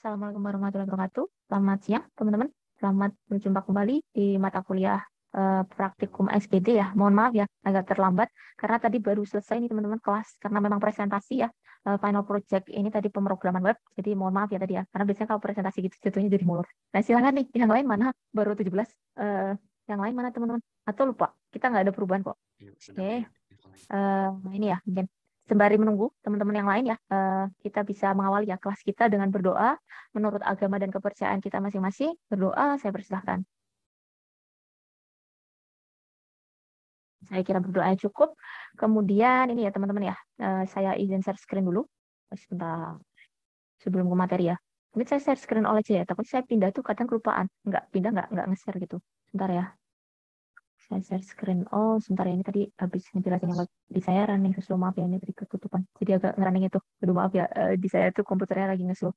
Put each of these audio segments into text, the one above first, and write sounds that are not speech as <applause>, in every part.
Assalamualaikum warahmatullahi wabarakatuh. Selamat siang, teman-teman. Selamat berjumpa kembali di mata kuliah eh, praktikum SBD ya. Mohon maaf ya agak terlambat karena tadi baru selesai nih teman-teman kelas karena memang presentasi ya eh, final project ini tadi pemrograman web. Jadi mohon maaf ya tadi ya karena biasanya kalau presentasi gitu jatuhnya jadi molor. Nah, silakan nih yang lain mana? Baru 17 eh, yang lain mana teman-teman? Atau lupa? Kita nggak ada perubahan kok. Iya, Oke. Okay. Uh, eh, ini ya mungkin sembari menunggu teman-teman yang lain ya uh, kita bisa mengawali ya kelas kita dengan berdoa menurut agama dan kepercayaan kita masing-masing berdoa saya persilahkan saya kira berdoa cukup kemudian ini ya teman-teman ya uh, saya izin share screen dulu oh, sebentar sebelum ke materi ya mungkin saya share screen oleh aja ya takut saya pindah tuh kadang kelupaan nggak pindah nggak nggak nge-share gitu sebentar ya saya share screen. Oh, sebentar ya. Ini tadi habis ngejelasin yang di saya running slow. Maaf ya, ini tadi ketutupan. Jadi agak running itu. Aduh, maaf ya. Eh, di saya tuh komputernya lagi ngeslow.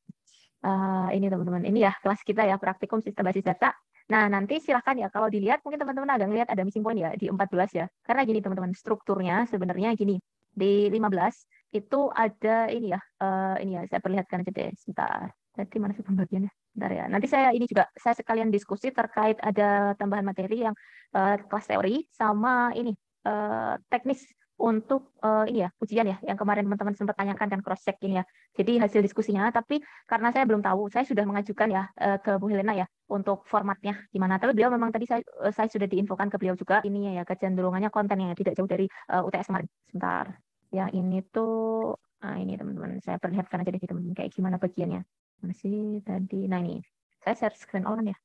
Uh, ini teman-teman. Ini ya kelas kita ya, praktikum sistem basis data. Nah, nanti silahkan ya, kalau dilihat mungkin teman-teman agak ngeliat ada missing point ya di 14 ya. Karena gini teman-teman, strukturnya sebenarnya gini. Di 15 itu ada ini ya, uh, ini ya, saya perlihatkan aja deh, sebentar. Tadi mana sih pembagiannya? Bentar ya. Nanti saya ini juga saya sekalian diskusi terkait ada tambahan materi yang uh, kelas teori sama ini uh, teknis untuk uh, ini ya ujian ya yang kemarin teman-teman sempat tanyakan dan cross check ini ya. Jadi hasil diskusinya tapi karena saya belum tahu, saya sudah mengajukan ya uh, ke Bu Helena ya untuk formatnya gimana. Tapi beliau memang tadi saya uh, saya sudah diinfokan ke beliau juga ini ya, ya kecenderungannya konten yang tidak jauh dari uh, UTS kemarin. Sebentar. Yang ini tuh nah ini teman-teman saya perlihatkan aja di teman-teman kayak gimana bagiannya masih tadi nah ini saya share screen orang ya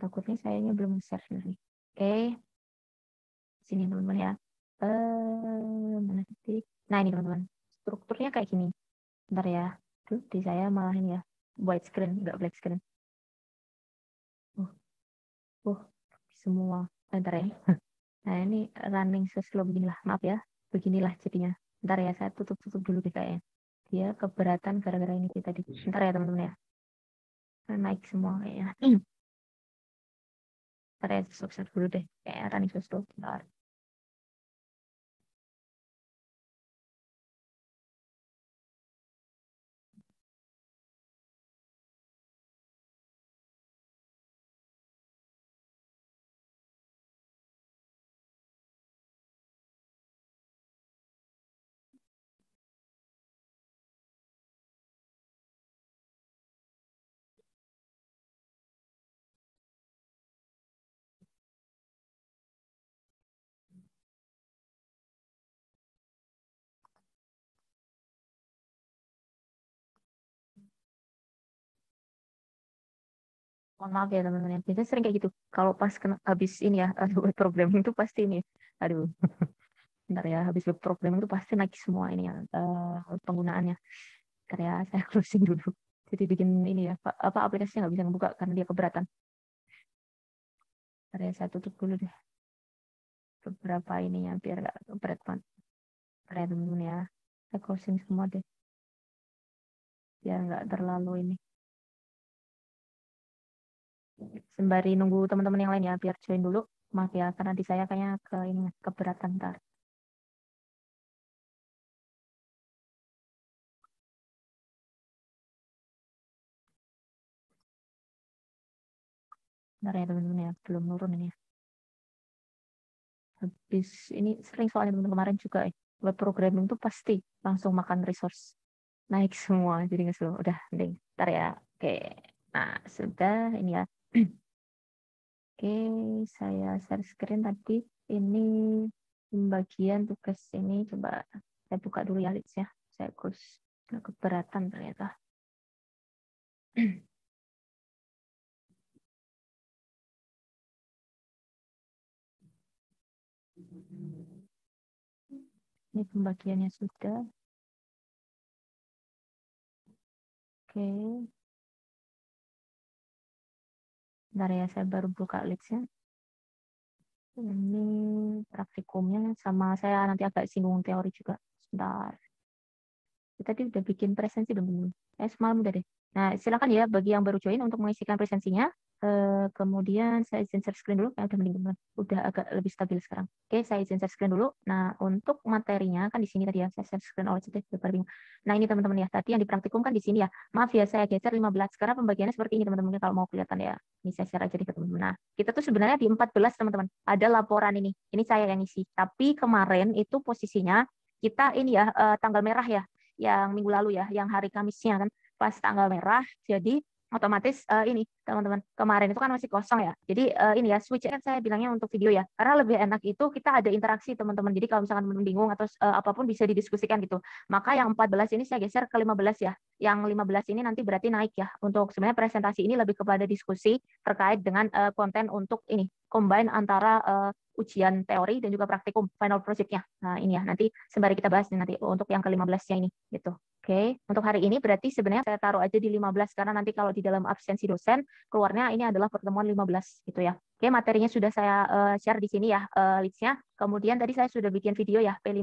takutnya sayanya belum share ini oke okay. sini teman-teman ya eh mana titik nah ini teman-teman strukturnya kayak gini ntar ya tuh di saya malah ini ya white screen nggak black screen uh uh semua ntar ya <laughs> nah ini running seslow beginilah maaf ya beginilah jadinya ntar ya saya tutup tutup dulu kita ya dia keberatan gara-gara ini kita di sebentar hmm. ya teman-teman ya naik semua kayaknya <clears throat> ntar ya subscribe dulu deh kayaknya running terus dulu bentar mohon maaf ya teman-teman ya, biasanya sering kayak gitu kalau pas kena, habis ini ya <laughs> aduh web programming itu pasti ini aduh bentar ya habis web programming itu pasti naik semua ini ya uh, penggunaannya karena ya, saya <laughs> closing dulu jadi bikin ini ya apa aplikasinya nggak bisa ngebuka karena dia keberatan karya saya tutup dulu deh beberapa ini ya, biar nggak berat kalian ya saya closing semua deh biar nggak terlalu ini sembari nunggu teman-teman yang lain ya biar join dulu maaf ya karena di saya kayaknya ke ini keberatan ntar ntar ya teman-teman ya, belum nurun ini. Habis ini sering soalnya teman-teman kemarin juga ya, web programming tuh pasti langsung makan resource. Naik semua, jadi nggak slow. Udah, ding Ntar ya. Oke. Nah, sudah ini ya. Oke, saya share screen tadi. Ini pembagian tugas ini coba saya buka dulu ya, Liz ya. Saya kurs keberatan ternyata. Ini pembagiannya sudah. Oke. Bentar ya, saya baru buka leadsnya. Ini praktikumnya sama saya nanti agak singgung teori juga. Sebentar. Kita tadi udah bikin presensi belum? Eh, semalam udah deh. Nah, silakan ya bagi yang baru join untuk mengisikan presensinya. Eh, kemudian saya izin share screen dulu, kayak udah mending udah agak lebih stabil sekarang. Oke, saya izin share screen dulu. Nah, untuk materinya kan di sini tadi ya, saya share screen oleh CT Nah, ini teman-teman ya, tadi yang praktikum kan di sini ya. Maaf ya, saya geser 15 karena pembagiannya seperti ini teman-teman ya, kalau mau kelihatan ya. Ini saya share aja deh teman-teman. Nah, kita tuh sebenarnya di 14 teman-teman. Ada laporan ini. Ini saya yang isi. Tapi kemarin itu posisinya kita ini ya, eh, tanggal merah ya, yang minggu lalu ya, yang hari Kamisnya kan pas tanggal merah. Jadi otomatis uh, ini teman-teman kemarin itu kan masih kosong ya jadi uh, ini ya switch kan saya bilangnya untuk video ya karena lebih enak itu kita ada interaksi teman-teman jadi kalau misalkan teman bingung atau uh, apapun bisa didiskusikan gitu maka yang 14 ini saya geser ke 15 ya yang 15 ini nanti berarti naik ya untuk sebenarnya presentasi ini lebih kepada diskusi terkait dengan uh, konten untuk ini combine antara uh, ujian teori dan juga praktikum final project Nah, ini ya nanti sembari kita bahas nih nanti untuk yang ke-15-nya ini gitu. Oke, untuk hari ini berarti sebenarnya saya taruh aja di 15 karena nanti kalau di dalam absensi dosen keluarnya ini adalah pertemuan 15 gitu ya. Oke, materinya sudah saya uh, share di sini ya uh, listnya. Kemudian tadi saya sudah bikin video ya P15,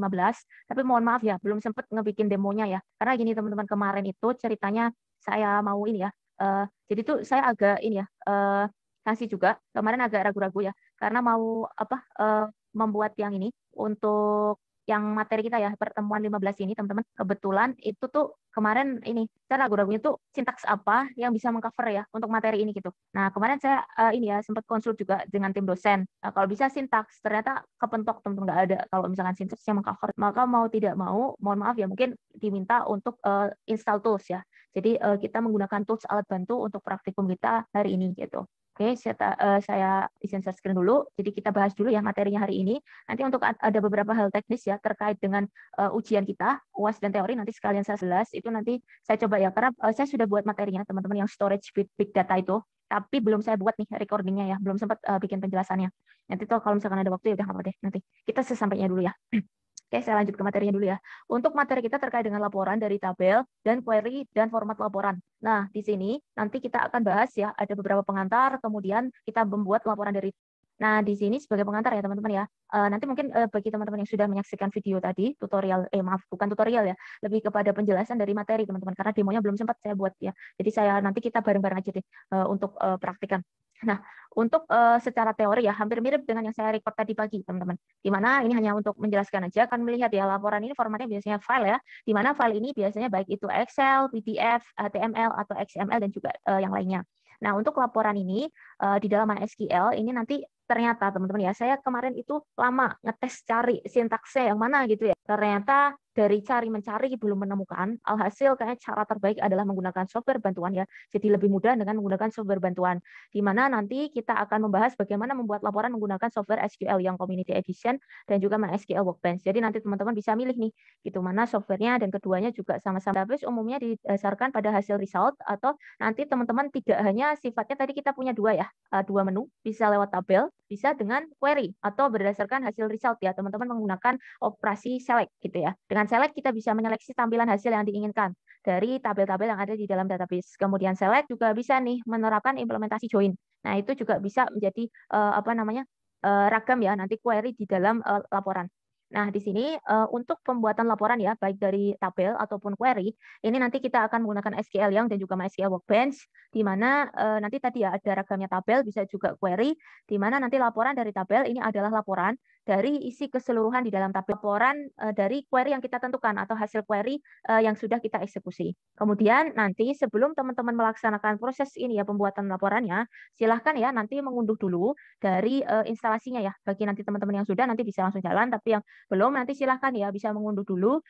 tapi mohon maaf ya belum sempat ngebikin demonya ya. Karena gini teman-teman kemarin itu ceritanya saya mau ini ya. Uh, jadi tuh saya agak ini ya uh, juga kemarin agak ragu-ragu ya karena mau apa uh, membuat yang ini untuk yang materi kita ya pertemuan 15 ini teman-teman kebetulan itu tuh kemarin ini saya ragu-ragunya tuh sintaks apa yang bisa mengcover ya untuk materi ini gitu. Nah kemarin saya uh, ini ya sempat konsul juga dengan tim dosen. Uh, kalau bisa sintaks ternyata kepentok teman-teman nggak ada kalau misalkan sintaks yang mengcover maka mau tidak mau mohon maaf ya mungkin diminta untuk uh, install tools ya. Jadi uh, kita menggunakan tools alat bantu untuk praktikum kita hari ini gitu. Oke, saya, uh, saya izin share screen dulu. Jadi kita bahas dulu ya materinya hari ini. Nanti untuk ada beberapa hal teknis ya terkait dengan uh, ujian kita, UAS dan teori nanti sekalian saya jelas. Itu nanti saya coba ya karena uh, saya sudah buat materinya teman-teman yang storage big data itu, tapi belum saya buat nih recordingnya ya, belum sempat uh, bikin penjelasannya. Nanti tuh kalau misalkan ada waktu ya udah apa deh nanti. Kita sesampainya dulu ya. <clears throat> Oke, saya lanjut ke materinya dulu ya. Untuk materi kita terkait dengan laporan dari tabel dan query dan format laporan. Nah, di sini nanti kita akan bahas ya, ada beberapa pengantar, kemudian kita membuat laporan dari Nah, di sini sebagai pengantar ya teman-teman ya, eh, nanti mungkin eh, bagi teman-teman yang sudah menyaksikan video tadi, tutorial, eh maaf, bukan tutorial ya, lebih kepada penjelasan dari materi teman-teman, karena demonya belum sempat saya buat ya. Jadi saya nanti kita bareng-bareng aja deh eh, untuk praktikan. Nah, untuk uh, secara teori ya hampir mirip dengan yang saya record tadi pagi, teman-teman. Di mana ini hanya untuk menjelaskan aja, akan melihat ya laporan ini formatnya biasanya file ya, di mana file ini biasanya baik itu Excel, PDF, HTML atau XML dan juga uh, yang lainnya. Nah, untuk laporan ini uh, di dalam SQL ini nanti ternyata teman-teman ya, saya kemarin itu lama ngetes cari sintaksnya yang mana gitu ya. Ternyata dari cari mencari belum menemukan. Alhasil kayaknya cara terbaik adalah menggunakan software bantuan ya. Jadi lebih mudah dengan menggunakan software bantuan. Di mana nanti kita akan membahas bagaimana membuat laporan menggunakan software SQL yang Community Edition dan juga MySQL Workbench. Jadi nanti teman-teman bisa milih nih gitu mana softwarenya dan keduanya juga sama-sama. tapi umumnya didasarkan pada hasil result atau nanti teman-teman tidak hanya sifatnya tadi kita punya dua ya, eh, dua menu, bisa lewat tabel, bisa dengan query atau berdasarkan hasil result ya. Teman-teman menggunakan operasi select gitu ya. Dengan dengan select kita bisa menyeleksi tampilan hasil yang diinginkan dari tabel-tabel yang ada di dalam database. Kemudian select juga bisa nih menerapkan implementasi join. Nah, itu juga bisa menjadi uh, apa namanya? Uh, ragam ya nanti query di dalam uh, laporan. Nah, di sini uh, untuk pembuatan laporan ya, baik dari tabel ataupun query, ini nanti kita akan menggunakan SQL yang dan juga MySQL Workbench, di mana uh, nanti tadi ya ada ragamnya tabel, bisa juga query, di mana nanti laporan dari tabel ini adalah laporan dari isi keseluruhan di dalam tabel laporan eh, dari query yang kita tentukan atau hasil query eh, yang sudah kita eksekusi. Kemudian nanti sebelum teman-teman melaksanakan proses ini ya pembuatan laporannya, silahkan ya nanti mengunduh dulu dari eh, instalasinya ya. Bagi nanti teman-teman yang sudah nanti bisa langsung jalan, tapi yang belum nanti silahkan ya bisa mengunduh dulu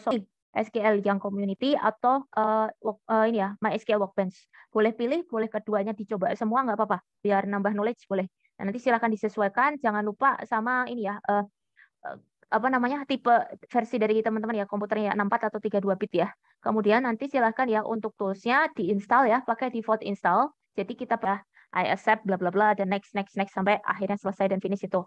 so SQL yang community atau uh, work, uh, ini ya MySQL Workbench. Boleh pilih, boleh keduanya dicoba semua nggak apa-apa. Biar nambah knowledge boleh. Nah, nanti silahkan disesuaikan. Jangan lupa sama ini ya, uh, apa namanya tipe versi dari teman-teman ya komputernya 64 ya, atau 32 bit ya. Kemudian nanti silahkan ya untuk toolsnya diinstal ya pakai default install. Jadi kita I accept bla bla bla dan next next next sampai akhirnya selesai dan finish itu.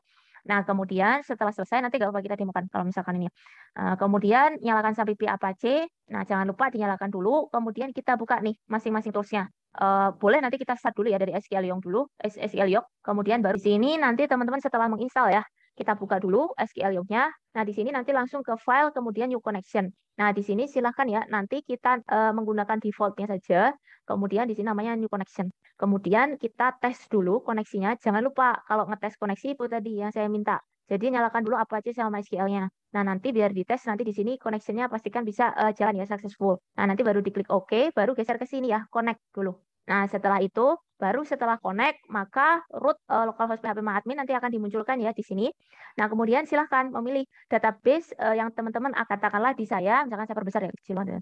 Nah, kemudian setelah selesai, nanti gak apa kita dimakan kalau misalkan ini. Eh, kemudian nyalakan apa c Nah, jangan lupa dinyalakan dulu. Kemudian kita buka nih masing-masing toolsnya. Eh, boleh nanti kita start dulu ya dari SQL Yong dulu, SQL Yong. Kemudian baru di sini nanti teman-teman setelah menginstal ya, kita buka dulu SQL Yong-nya. Nah, di sini nanti langsung ke file kemudian new connection. Nah, di sini silahkan ya, nanti kita uh, menggunakan defaultnya saja. Kemudian di sini namanya new connection. Kemudian kita tes dulu koneksinya. Jangan lupa kalau ngetes koneksi itu tadi yang saya minta. Jadi nyalakan dulu apa aja sama SQL-nya. Nah, nanti biar dites nanti di sini koneksinya pastikan bisa uh, jalan ya successful. Nah, nanti baru diklik OK, baru geser ke sini ya, connect dulu. Nah, setelah itu Baru setelah connect, maka root uh, eh, localhost PHP nanti akan dimunculkan ya di sini. Nah, kemudian silahkan memilih database uh, yang teman-teman ah, katakanlah di saya, misalkan saya perbesar ya kecil ya.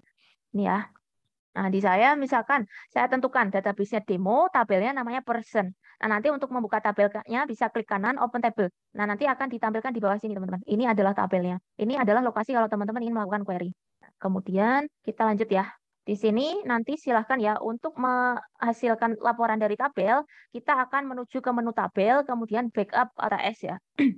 Ini ya. Nah, di saya misalkan saya tentukan database-nya demo, tabelnya namanya person. Nah, nanti untuk membuka tabelnya bisa klik kanan open table. Nah, nanti akan ditampilkan di bawah sini, teman-teman. Ini adalah tabelnya. Ini adalah lokasi kalau teman-teman ingin melakukan query. Nah, kemudian kita lanjut ya. Di sini nanti silahkan ya untuk menghasilkan laporan dari tabel, kita akan menuju ke menu tabel, kemudian backup ATS ya. <clears throat>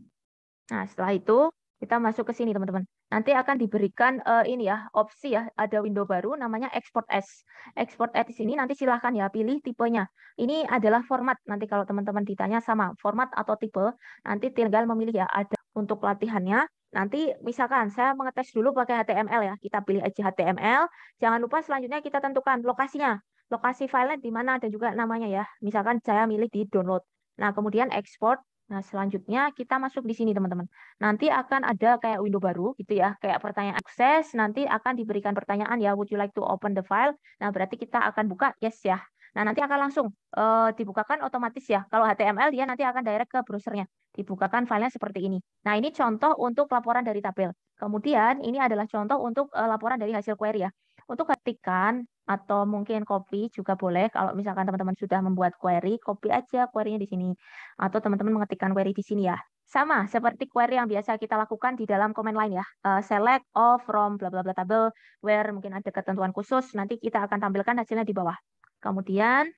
nah setelah itu kita masuk ke sini teman-teman. Nanti akan diberikan uh, ini ya opsi ya, ada window baru namanya export as. Export as di sini nanti silahkan ya pilih tipenya. Ini adalah format nanti kalau teman-teman ditanya sama format atau tipe, nanti tinggal memilih ya ada untuk latihannya Nanti misalkan saya mengetes dulu pakai HTML ya, kita pilih aja HTML. Jangan lupa selanjutnya kita tentukan lokasinya. Lokasi filenya di mana dan juga namanya ya. Misalkan saya milih di download. Nah, kemudian export. Nah, selanjutnya kita masuk di sini, teman-teman. Nanti akan ada kayak window baru gitu ya, kayak pertanyaan akses, nanti akan diberikan pertanyaan ya, would you like to open the file? Nah, berarti kita akan buka yes ya. Nah, nanti akan langsung uh, dibukakan otomatis ya. Kalau HTML dia nanti akan direct ke browsernya. Dibukakan filenya seperti ini. Nah, ini contoh untuk laporan dari tabel. Kemudian ini adalah contoh untuk uh, laporan dari hasil query ya. Untuk ketikan atau mungkin copy juga boleh kalau misalkan teman-teman sudah membuat query, copy aja query-nya di sini atau teman-teman mengetikkan query di sini ya. Sama seperti query yang biasa kita lakukan di dalam command line ya. Uh, select all from bla bla bla table where mungkin ada ketentuan khusus, nanti kita akan tampilkan hasilnya di bawah. Kemudian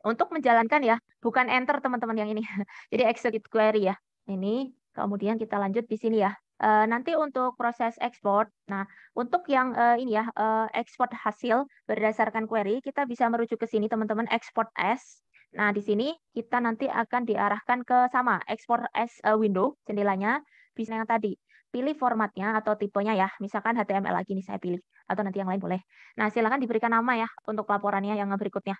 untuk menjalankan ya, bukan enter teman-teman yang ini. <laughs> Jadi execute query ya. Ini kemudian kita lanjut di sini ya. E, nanti untuk proses ekspor, nah untuk yang e, ini ya e, eh, ekspor hasil berdasarkan query kita bisa merujuk ke sini teman-teman ekspor S. Nah di sini kita nanti akan diarahkan ke sama ekspor S window jendelanya bisa yang tadi. Pilih formatnya atau tipenya ya. Misalkan HTML lagi nih saya pilih atau nanti yang lain boleh. Nah, silakan diberikan nama ya untuk laporannya yang berikutnya.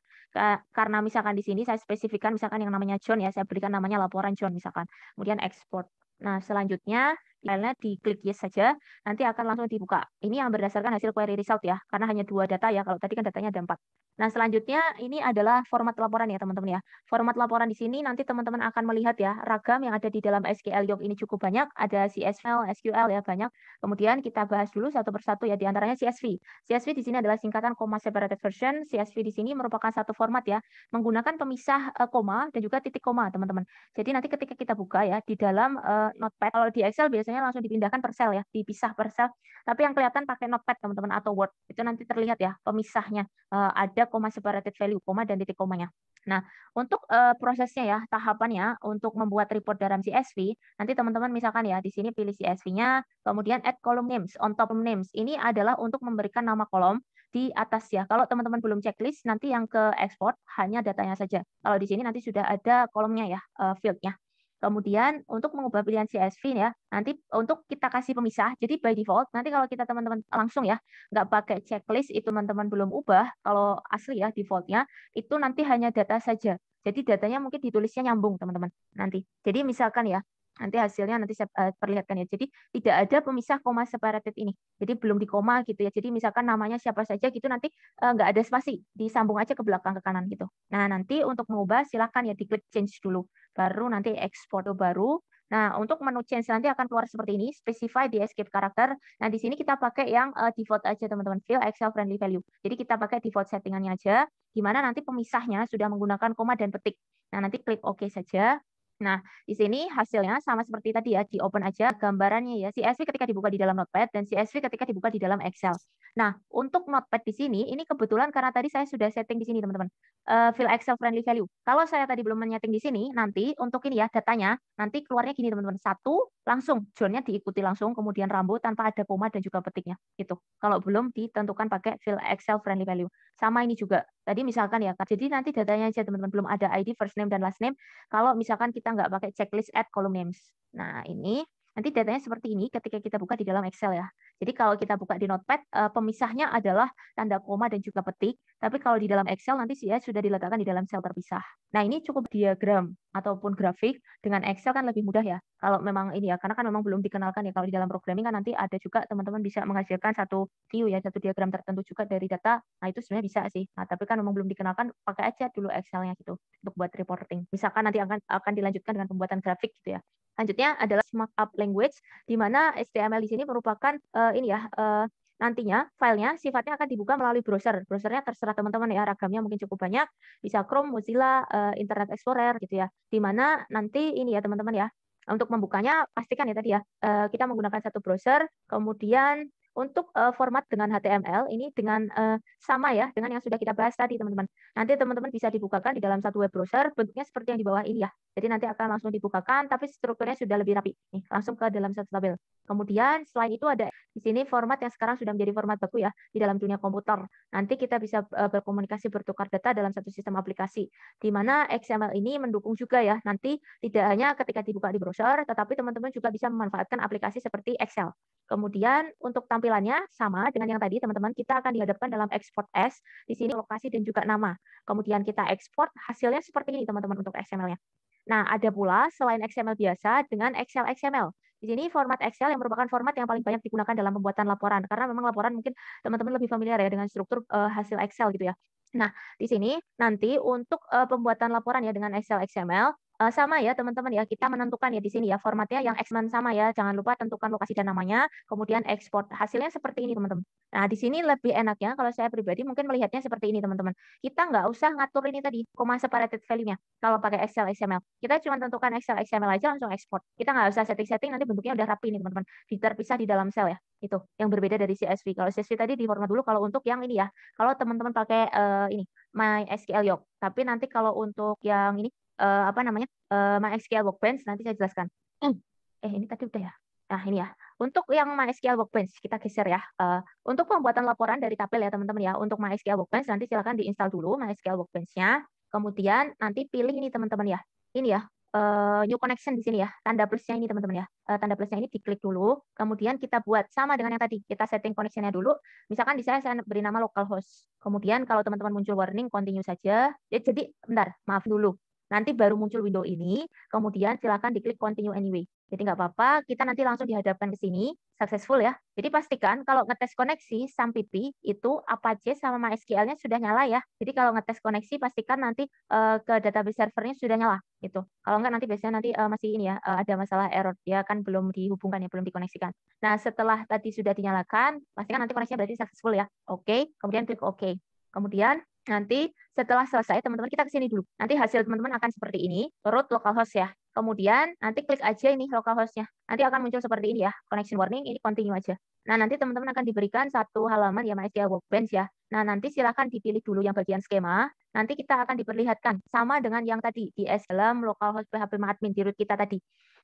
Karena misalkan di sini saya spesifikkan misalkan yang namanya John ya, saya berikan namanya laporan John misalkan. Kemudian export. Nah, selanjutnya karena diklik yes saja, nanti akan langsung dibuka. Ini yang berdasarkan hasil query result ya, karena hanya dua data ya, kalau tadi kan datanya ada empat. Nah, selanjutnya ini adalah format laporan ya, teman-teman ya. Format laporan di sini nanti teman-teman akan melihat ya, ragam yang ada di dalam SQL Yoke ini cukup banyak, ada CSV, SQL ya banyak. Kemudian kita bahas dulu satu persatu ya, diantaranya CSV. CSV di sini adalah singkatan comma separated version. CSV di sini merupakan satu format ya, menggunakan pemisah eh, koma dan juga titik koma, teman-teman. Jadi nanti ketika kita buka ya, di dalam uh, Notepad, kalau di Excel biasanya biasanya langsung dipindahkan per sel ya, dipisah per sel. Tapi yang kelihatan pakai notepad teman-teman atau Word itu nanti terlihat ya pemisahnya eh, ada koma separated value, koma dan titik komanya. Nah, untuk eh, prosesnya ya, tahapannya untuk membuat report dalam CSV, nanti teman-teman misalkan ya, di sini pilih CSV-nya, kemudian add column names, on top names. Ini adalah untuk memberikan nama kolom di atas ya. Kalau teman-teman belum checklist, nanti yang ke export hanya datanya saja. Kalau di sini nanti sudah ada kolomnya ya, uh, fieldnya. Kemudian untuk mengubah pilihan CSV ya, nanti untuk kita kasih pemisah. Jadi by default nanti kalau kita teman-teman langsung ya, nggak pakai checklist itu teman-teman belum ubah. Kalau asli ya defaultnya itu nanti hanya data saja. Jadi datanya mungkin ditulisnya nyambung teman-teman nanti. Jadi misalkan ya nanti hasilnya nanti saya eh, perlihatkan ya. Jadi tidak ada pemisah koma separated ini. Jadi belum di koma gitu ya. Jadi misalkan namanya siapa saja gitu nanti eh, nggak ada spasi, disambung aja ke belakang ke kanan gitu. Nah nanti untuk mengubah silakan ya diklik change dulu, baru nanti export baru. Nah, untuk menu change nanti akan keluar seperti ini, specify di escape character Nah, di sini kita pakai yang eh, default aja, teman-teman, fill Excel friendly value. Jadi kita pakai default settingannya aja, di mana nanti pemisahnya sudah menggunakan koma dan petik. Nah, nanti klik OK saja. Nah, di sini hasilnya sama seperti tadi ya, di open aja gambarannya ya, CSV ketika dibuka di dalam Notepad dan CSV ketika dibuka di dalam Excel. Nah, untuk Notepad di sini, ini kebetulan karena tadi saya sudah setting di sini, teman-teman, uh, fill Excel friendly value. Kalau saya tadi belum menyetting di sini, nanti untuk ini ya, datanya, nanti keluarnya gini, teman-teman, satu langsung Johnnya diikuti langsung kemudian rambu tanpa ada koma dan juga petiknya gitu kalau belum ditentukan pakai fill Excel friendly value sama ini juga tadi misalkan ya jadi nanti datanya aja teman-teman belum ada ID first name dan last name kalau misalkan kita nggak pakai checklist add column names nah ini nanti datanya seperti ini ketika kita buka di dalam Excel ya jadi kalau kita buka di Notepad, eh, pemisahnya adalah tanda koma dan juga petik. Tapi kalau di dalam Excel nanti ya sudah diletakkan di dalam sel terpisah. Nah ini cukup diagram ataupun grafik dengan Excel kan lebih mudah ya. Kalau memang ini ya, karena kan memang belum dikenalkan ya. Kalau di dalam programming kan nanti ada juga teman-teman bisa menghasilkan satu view ya, satu diagram tertentu juga dari data. Nah itu sebenarnya bisa sih. Nah tapi kan memang belum dikenalkan, pakai aja dulu Excelnya gitu untuk buat reporting. Misalkan nanti akan akan dilanjutkan dengan pembuatan grafik gitu ya. Selanjutnya adalah markup language, di mana HTML di sini merupakan uh, ini ya uh, nantinya filenya sifatnya akan dibuka melalui browser. Browsernya terserah teman-teman ya, ragamnya mungkin cukup banyak, bisa Chrome, Mozilla, uh, Internet Explorer gitu ya. Di mana nanti ini ya teman-teman ya, untuk membukanya pastikan ya tadi ya kita menggunakan satu browser kemudian untuk uh, format dengan HTML ini dengan uh, sama ya dengan yang sudah kita bahas tadi teman-teman. Nanti teman-teman bisa dibukakan di dalam satu web browser bentuknya seperti yang di bawah ini ya. Jadi nanti akan langsung dibukakan tapi strukturnya sudah lebih rapi. Nih, langsung ke dalam satu tabel. Kemudian selain itu ada di sini format yang sekarang sudah menjadi format baku ya di dalam dunia komputer. Nanti kita bisa eh, berkomunikasi bertukar data dalam satu sistem aplikasi. Di mana XML ini mendukung juga ya nanti tidak hanya ketika dibuka di browser, tetapi teman-teman juga bisa memanfaatkan aplikasi seperti Excel. Kemudian untuk tampilannya sama dengan yang tadi teman-teman kita akan dihadapkan dalam export S di sini lokasi dan juga nama. Kemudian kita export hasilnya seperti ini teman-teman untuk XML-nya. Nah, ada pula selain XML biasa dengan Excel XML. Di sini format Excel yang merupakan format yang paling banyak digunakan dalam pembuatan laporan karena memang laporan mungkin teman-teman lebih familiar ya dengan struktur uh, hasil Excel gitu ya. Nah, di sini nanti untuk uh, pembuatan laporan ya dengan Excel XML uh, sama ya teman-teman ya kita menentukan ya di sini ya formatnya yang Xman sama ya jangan lupa tentukan lokasi dan namanya kemudian ekspor hasilnya seperti ini teman-teman nah di sini lebih enak ya kalau saya pribadi mungkin melihatnya seperti ini teman-teman kita nggak usah ngatur ini tadi koma separated value-nya kalau pakai Excel XML kita cuma tentukan Excel XML aja langsung ekspor kita nggak usah setting-setting nanti bentuknya udah rapi ini teman-teman terpisah di dalam sel ya itu yang berbeda dari CSV kalau CSV tadi di format dulu kalau untuk yang ini ya kalau teman-teman pakai uh, ini MySQL yok tapi nanti kalau untuk yang ini uh, apa namanya uh, eh, MySQL Workbench nanti saya jelaskan. Hmm. Eh ini tadi udah ya. Nah ini ya. Untuk yang MySQL Workbench kita geser ya. Uh, untuk pembuatan laporan dari tabel ya teman-teman ya. Untuk MySQL Workbench nanti silakan diinstal dulu MySQL Workbench-nya. Kemudian nanti pilih ini teman-teman ya. Ini ya uh, new connection di sini ya, tanda plusnya ini teman-teman ya, uh, tanda plusnya ini diklik dulu, kemudian kita buat sama dengan yang tadi, kita setting connectionnya dulu, misalkan di saya saya beri nama localhost, kemudian kalau teman-teman muncul warning continue saja, ya jadi bentar, maaf dulu, Nanti baru muncul window ini, kemudian silakan diklik continue anyway. Jadi nggak apa-apa, kita nanti langsung dihadapkan ke sini, successful ya. Jadi pastikan kalau ngetes koneksi SAM PP itu Apache sama MySQL-nya sudah nyala ya. Jadi kalau ngetes koneksi pastikan nanti uh, ke database servernya sudah nyala gitu. Kalau nggak nanti biasanya nanti uh, masih ini ya, uh, ada masalah error dia ya kan belum dihubungkan ya, belum dikoneksikan. Nah, setelah tadi sudah dinyalakan, pastikan nanti koneksinya berarti successful ya. Oke, okay. kemudian klik oke. Okay. Kemudian nanti setelah selesai teman-teman kita kesini dulu. Nanti hasil teman-teman akan seperti ini, root localhost ya. Kemudian nanti klik aja ini localhostnya. Nanti akan muncul seperti ini ya, connection warning, ini continue aja. Nah, nanti teman-teman akan diberikan satu halaman ya MySQL Workbench ya. Nah, nanti silahkan dipilih dulu yang bagian skema. Nanti kita akan diperlihatkan sama dengan yang tadi di SLM localhost PHP admin di root kita tadi.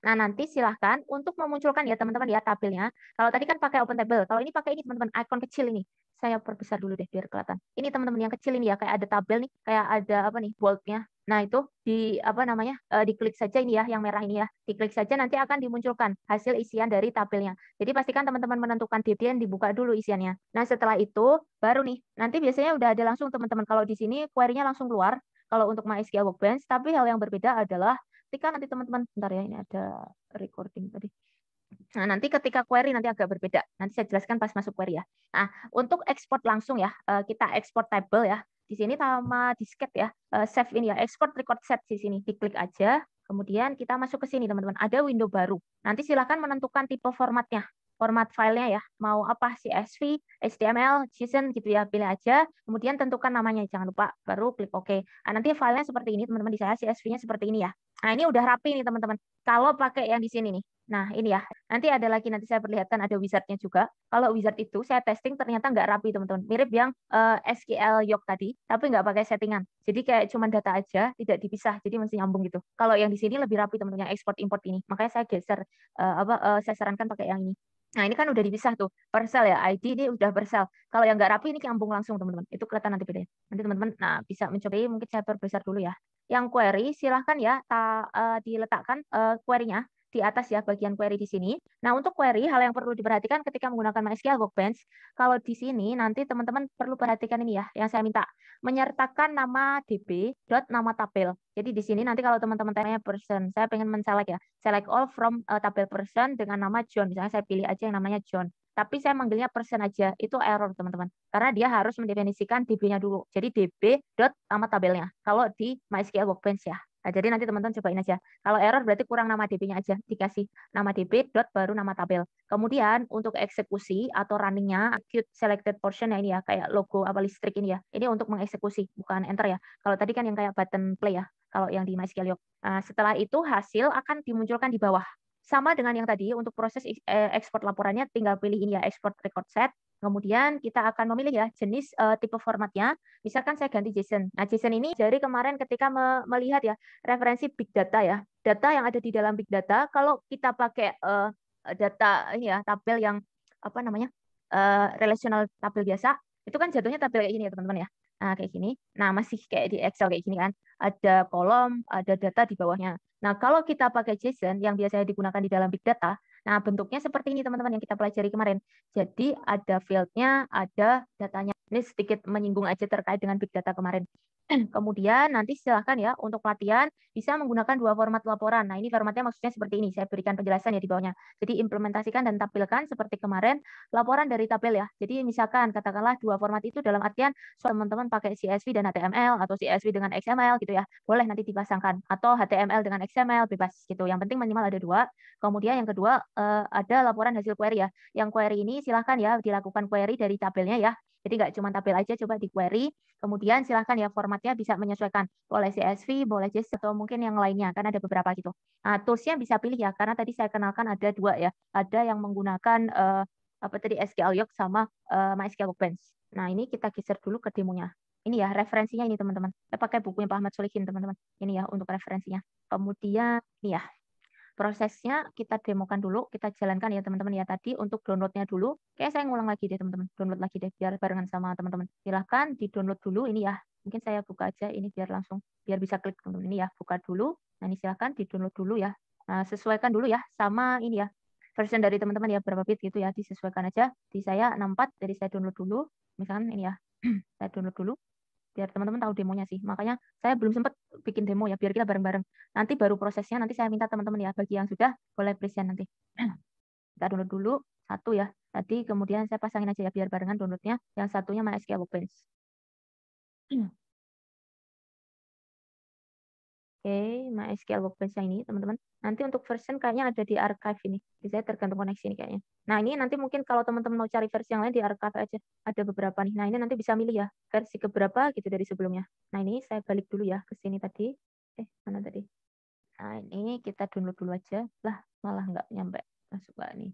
Nah, nanti silahkan untuk memunculkan ya teman-teman ya tabelnya. Kalau tadi kan pakai open table, kalau ini pakai ini teman-teman, icon kecil ini saya perbesar dulu deh biar kelihatan. Ini teman-teman yang kecil ini ya, kayak ada tabel nih, kayak ada apa nih, boldnya. Nah itu di apa namanya, e, diklik saja ini ya, yang merah ini ya. Diklik saja nanti akan dimunculkan hasil isian dari tabelnya. Jadi pastikan teman-teman menentukan DPN dibuka dulu isiannya. Nah setelah itu baru nih, nanti biasanya udah ada langsung teman-teman. Kalau di sini query-nya langsung keluar, kalau untuk MySQL Workbench, tapi hal yang berbeda adalah ketika nanti teman-teman, bentar ya, ini ada recording tadi. Nah, nanti ketika query nanti agak berbeda. Nanti saya jelaskan pas masuk query ya. Nah, untuk export langsung ya, eh, kita export table ya. Di sini sama disket ya, eh, save ini ya, export record set di sini. Diklik aja, kemudian kita masuk ke sini teman-teman. Ada window baru. Nanti silakan menentukan tipe formatnya format filenya ya mau apa CSV, HTML, JSON gitu ya pilih aja kemudian tentukan namanya jangan lupa baru klik OK nah, nanti filenya seperti ini teman-teman di saya CSV-nya seperti ini ya nah ini udah rapi nih teman-teman kalau pakai yang di sini nih Nah, ini ya. Nanti ada lagi, nanti saya perlihatkan ada wizardnya juga. Kalau wizard itu saya testing ternyata nggak rapi, teman-teman. Mirip yang uh, eh, SQL yok tadi, tapi nggak pakai settingan. Jadi kayak cuma data aja, tidak dipisah. Jadi masih nyambung gitu. Kalau yang di sini lebih rapi, teman-teman, yang export-import ini. Makanya saya geser, uh, apa, uh, saya sarankan pakai yang ini. Nah, ini kan udah dipisah tuh. Persel ya, ID ini udah persel. Kalau yang nggak rapi, ini nyambung langsung, teman-teman. Itu kelihatan nanti beda Nanti teman-teman, nah, bisa mencoba. Mungkin saya perbesar dulu ya yang query silahkan ya ta, uh, diletakkan uh, query-nya di atas ya bagian query di sini. Nah, untuk query hal yang perlu diperhatikan ketika menggunakan MySQL Workbench, kalau di sini nanti teman-teman perlu perhatikan ini ya, yang saya minta menyertakan nama DB dot nama tabel. Jadi di sini nanti kalau teman-teman tanya person, saya pengen menselect ya, select all from uh, tabel person dengan nama John. Misalnya saya pilih aja yang namanya John. Tapi saya manggilnya person aja, itu error teman-teman. Karena dia harus mendefinisikan DB-nya dulu. Jadi DB dot nama tabelnya. Kalau di MySQL Workbench ya. Nah, jadi nanti teman-teman cobain aja. Kalau error berarti kurang nama DP-nya aja, dikasih nama DP dot baru nama tabel. Kemudian untuk eksekusi atau runningnya, acute selected portion ya ini ya, kayak logo apa listrik ini ya. Ini untuk mengeksekusi, bukan enter ya. Kalau tadi kan yang kayak button play ya, kalau yang di MySQL Nah, setelah itu hasil akan dimunculkan di bawah. Sama dengan yang tadi, untuk proses ekspor eh, laporannya tinggal pilih ini ya, export record set, Kemudian kita akan memilih ya jenis uh, tipe formatnya. Misalkan saya ganti JSON. Nah, JSON ini dari kemarin ketika me melihat ya referensi big data ya. Data yang ada di dalam big data kalau kita pakai uh, data ya tabel yang apa namanya? Uh, relational tabel biasa, itu kan jatuhnya tabel kayak gini ya, teman-teman ya. Nah, kayak gini. Nah, masih kayak di Excel kayak gini kan. Ada kolom, ada data di bawahnya. Nah, kalau kita pakai JSON yang biasanya digunakan di dalam big data, Nah, bentuknya seperti ini teman-teman yang kita pelajari kemarin. Jadi ada fieldnya, ada datanya. Ini sedikit menyinggung aja terkait dengan big data kemarin. <clears throat> Kemudian nanti silahkan ya untuk pelatihan bisa menggunakan dua format laporan. Nah ini formatnya maksudnya seperti ini, saya berikan penjelasan ya di bawahnya. Jadi implementasikan dan tampilkan seperti kemarin laporan dari tabel ya. Jadi misalkan katakanlah dua format itu dalam artian teman-teman pakai CSV dan HTML atau CSV dengan XML gitu ya. Boleh nanti dipasangkan atau HTML dengan XML bebas gitu. Yang penting minimal ada dua. Kemudian yang kedua eh, ada laporan hasil query ya. Yang query ini silahkan ya dilakukan query dari tabelnya ya. Jadi nggak cuma tabel aja, coba di query. Kemudian silahkan ya formatnya bisa menyesuaikan. Boleh CSV, boleh JS, atau mungkin yang lainnya, karena ada beberapa gitu. Nah, toolsnya bisa pilih ya, karena tadi saya kenalkan ada dua ya. Ada yang menggunakan uh, apa tadi SQL Yoke sama uh, MySQL Workbench. Nah, ini kita geser dulu ke demonya. Ini ya referensinya ini teman-teman. Saya pakai bukunya Pak Ahmad Solihin teman-teman. Ini ya untuk referensinya. Kemudian ini ya prosesnya kita demokan dulu, kita jalankan ya teman-teman ya tadi untuk downloadnya dulu. Oke, saya ngulang lagi deh teman-teman, download lagi deh biar barengan sama teman-teman. Silahkan di download dulu ini ya. Mungkin saya buka aja ini biar langsung biar bisa klik teman-teman ini ya. Buka dulu. Nah ini silahkan di download dulu ya. Nah, sesuaikan dulu ya sama ini ya version dari teman-teman ya berapa bit gitu ya disesuaikan aja. Di saya 64 jadi saya download dulu. Misalkan ini ya. <clears throat> saya download dulu biar teman-teman tahu demonya sih. Makanya saya belum sempat bikin demo ya, biar kita bareng-bareng. Nanti baru prosesnya, nanti saya minta teman-teman ya, bagi yang sudah boleh present nanti. <clears throat> kita download dulu, satu ya. Tadi kemudian saya pasangin aja ya, biar barengan downloadnya. Yang satunya MySQL Workbench. <clears throat> Oke, okay, MySQL Workbench yang ini, teman-teman. Nanti untuk version kayaknya ada di archive ini. Bisa tergantung koneksi ini kayaknya. Nah, ini nanti mungkin kalau teman-teman mau cari versi yang lain di archive aja. Ada beberapa nih. Nah, ini nanti bisa milih ya. Versi keberapa gitu dari sebelumnya. Nah, ini saya balik dulu ya ke sini tadi. Eh, mana tadi? Nah, ini kita download dulu aja. Lah, malah nggak nyampe. Masuk nggak nih?